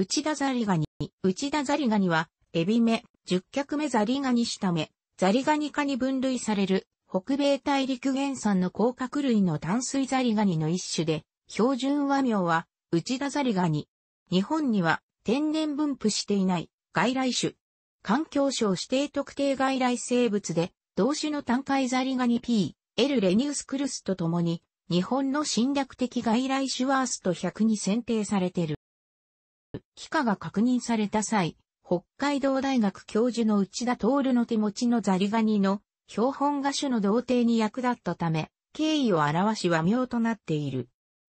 内田ザリガニ。内田ザリガニは、エビ目、十脚目ザリガニ下目、ザリガニ科に分類される、北米大陸原産の甲殻類の淡水ザリガニの一種で、標準和名は、内田ザリガニ。日本には、天然分布していない、外来種。環境省指定特定外来生物で、同種の単海ザリガニ P、L レニウスクルスとともに、日本の侵略的外来種ワースト100に選定されている。帰化が確認された際、北海道大学教授の内田徹の手持ちのザリガニの標本画種の同定に役立ったため、敬意を表し和名となっている。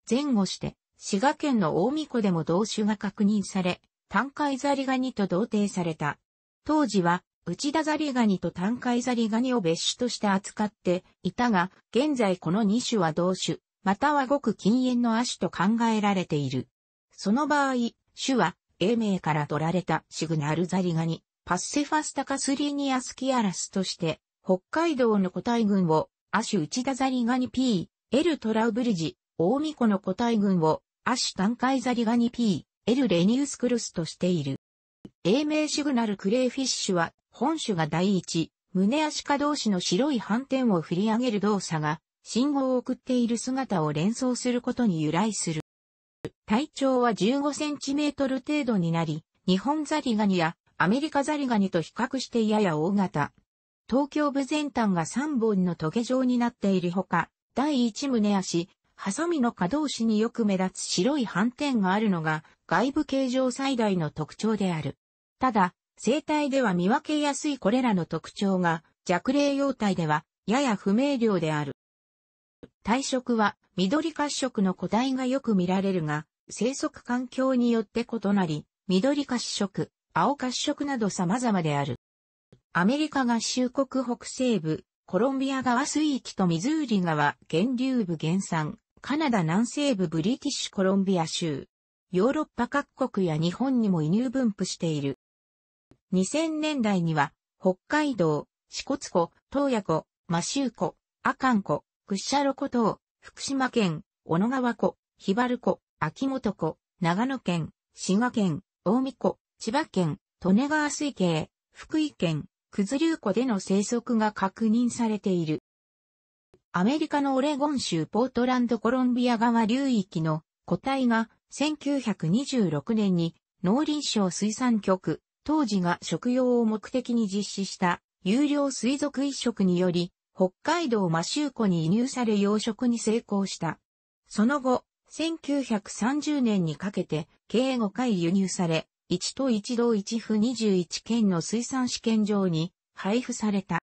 前後して、滋賀県の大見湖でも同種が確認され、単海ザリガニと同定された。当時は、内田ザリガニと単海ザリガニを別種として扱っていたが、現在この2種は同種、またはごく禁煙の亜種と考えられている。その場合、種は、英名から取られたシグナルザリガニ、パッセファスタカスリニアスキアラスとして、北海道の個体群を、アシュウチダザリガニ P、L トラウブルジ、大巫女の個体群を、アシュタンカイザリガニ P、L レニウスクルスとしている。英名シグナルクレイフィッシュは、本種が第一、胸足下同士の白い斑点を振り上げる動作が、信号を送っている姿を連想することに由来する。体長は15センチメートル程度になり、日本ザリガニやアメリカザリガニと比較してやや大型。東京部全端が3本の棘状になっているほか、第1胸足、ハサミの可動詞によく目立つ白い斑点があるのが外部形状最大の特徴である。ただ、生体では見分けやすいこれらの特徴が弱霊様体ではやや不明瞭である。体色は緑褐色の個体がよく見られるが、生息環境によって異なり、緑褐色、青褐色など様々である。アメリカ合衆国北西部、コロンビア川水域とミズーリ川源流部原産、カナダ南西部ブリティッシュコロンビア州。ヨーロッパ各国や日本にも移入分布している。2000年代には、北海道、四国湖、東野湖、ュ周湖、阿寒湖、屈斜路湖等、福島県、小野川湖、ヒバル湖、秋元湖、長野県、滋賀県、大見湖、千葉県、利根川水系、福井県、九頭竜湖での生息が確認されている。アメリカのオレゴン州ポートランドコロンビア川流域の個体が1926年に農林省水産局、当時が食用を目的に実施した有料水族移植により北海道マシュー湖に移入され養殖に成功した。その後、1930年にかけて計5回輸入され、1と1同1府21県の水産試験場に配布された。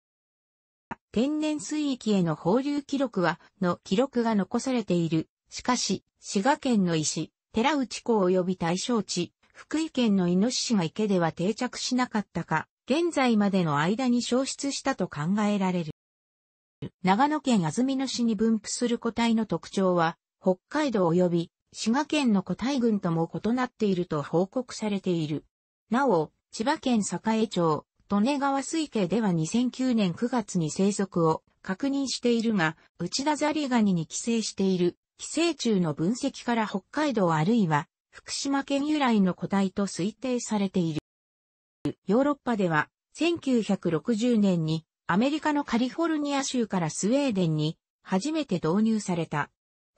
天然水域への放流記録は、の記録が残されている。しかし、滋賀県の石、寺内港及び対象地、福井県のイノシシが池では定着しなかったか、現在までの間に消失したと考えられる。長野県安曇野市に分布する個体の特徴は、北海道及び滋賀県の個体群とも異なっていると報告されている。なお、千葉県栄町、利根川水系では2009年9月に生息を確認しているが、内田ザリガニに寄生している寄生虫の分析から北海道あるいは福島県由来の個体と推定されている。ヨーロッパでは1960年にアメリカのカリフォルニア州からスウェーデンに初めて導入された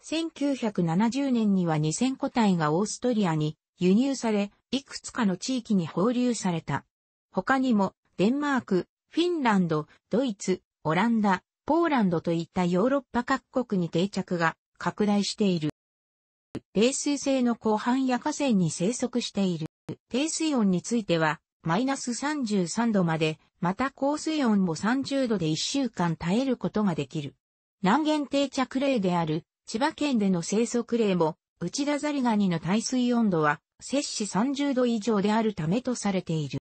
1970年には2000個体がオーストリアに輸入され、いくつかの地域に放流された。他にも、デンマーク、フィンランド、ドイツ、オランダ、ポーランドといったヨーロッパ各国に定着が拡大している。冷水性の広範や河川に生息している。低水温については、マイナス33度まで、また高水温も30度で1週間耐えることができる。南限定着例である千葉県での生息例も、内田ザリガニの耐水温度は、摂氏30度以上であるためとされている。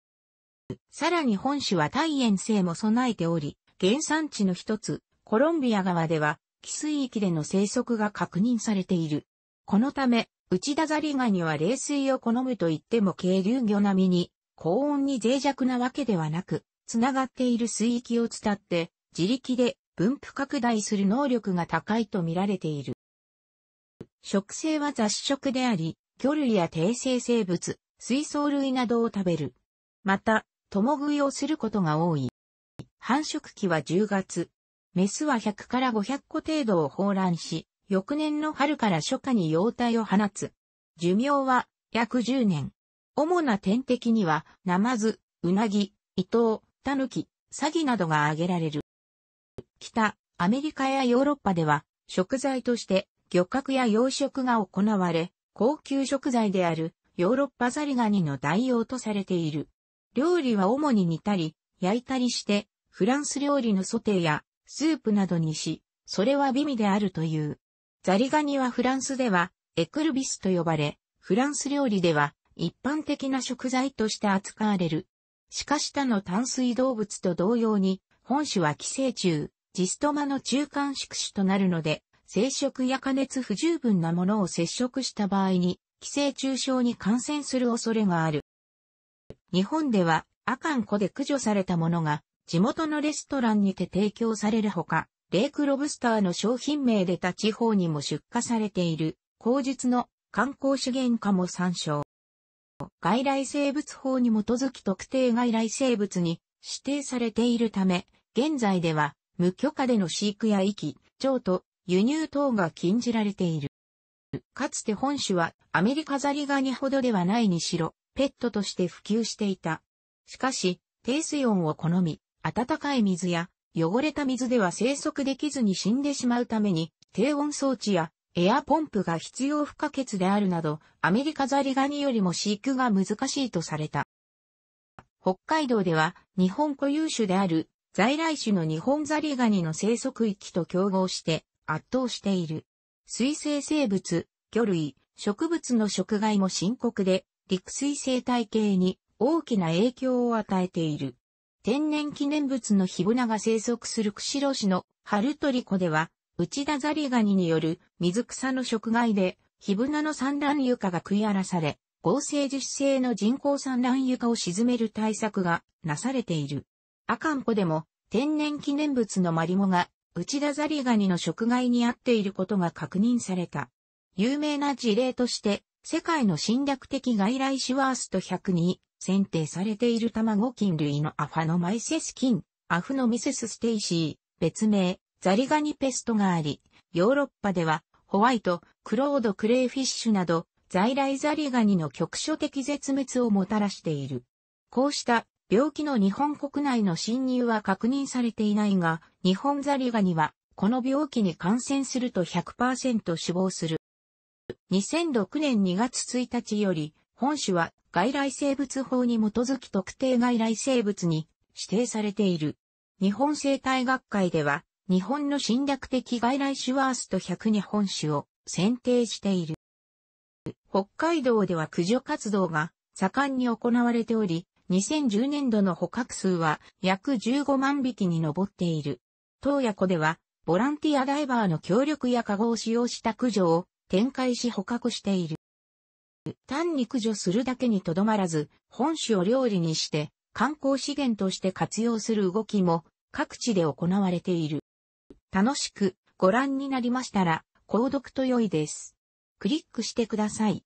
さらに本種は耐塩性も備えており、原産地の一つ、コロンビア川では、寄水域での生息が確認されている。このため、内田ザリガニは冷水を好むと言っても渓流魚並みに、高温に脆弱なわけではなく、つながっている水域を伝って、自力で分布拡大する能力が高いと見られている。食性は雑食であり、魚類や低生生物、水槽類などを食べる。また、共食いをすることが多い。繁殖期は10月。メスは100から500個程度を放卵し、翌年の春から初夏に幼体を放つ。寿命は約10年。主な天敵には、ナマズ、ウナギ、イトウ、タヌキ、サギなどが挙げられる。北、アメリカやヨーロッパでは、食材として漁獲や養殖が行われ、高級食材であるヨーロッパザリガニの代用とされている。料理は主に煮たり、焼いたりして、フランス料理のソテーやスープなどにし、それは美味であるという。ザリガニはフランスではエクルビスと呼ばれ、フランス料理では一般的な食材として扱われる。しかし他の淡水動物と同様に、本種は寄生虫、ジストマの中間宿主となるので、生殖や加熱不十分なものを接触した場合に、寄生虫症に感染する恐れがある。日本では、アカンコで駆除されたものが、地元のレストランにて提供されるほか、レイクロブスターの商品名で他地方にも出荷されている、口述の観光資源化も参照。外来生物法に基づき特定外来生物に指定されているため、現在では無許可での飼育や遺棄、譲渡、輸入等が禁じられている。かつて本種はアメリカザリガニほどではないにしろ、ペットとして普及していた。しかし、低水温を好み、暖かい水や汚れた水では生息できずに死んでしまうために、低温装置やエアポンプが必要不可欠であるなど、アメリカザリガニよりも飼育が難しいとされた。北海道では日本固有種である在来種の日本ザリガニの生息域と競合して圧倒している。水生生物、魚類、植物の食害も深刻で、陸水生態系に大きな影響を与えている。天然記念物のヒブナが生息する釧路市の春鳥湖では、内田ザリガニによる水草の食害で、ヒブナの産卵床が食い荒らされ、合成樹脂製の人工産卵床を沈める対策がなされている。アカンポでも天然記念物のマリモが内田ザリガニの食害に遭っていることが確認された。有名な事例として、世界の侵略的外来種ワースト100に選定されている卵菌類のアファノマイセス菌、アフノミセスステイシー、別名、ザリガニペストがあり、ヨーロッパではホワイト、クロードクレイフィッシュなど、在来ザリガニの局所的絶滅をもたらしている。こうした病気の日本国内の侵入は確認されていないが、日本ザリガニは、この病気に感染すると100%死亡する。2006年2月1日より、本種は外来生物法に基づき特定外来生物に指定されている。日本生態学会では、日本の侵略的外来種ワースト102本種を選定している。北海道では駆除活動が盛んに行われており、2010年度の捕獲数は約15万匹に上っている。洞爺湖では、ボランティアダイバーの協力や加護を使用した駆除を展開し捕獲している。単に駆除するだけにとどまらず、本種を料理にして観光資源として活用する動きも各地で行われている。楽しくご覧になりましたら、購読と良いです。クリックしてください。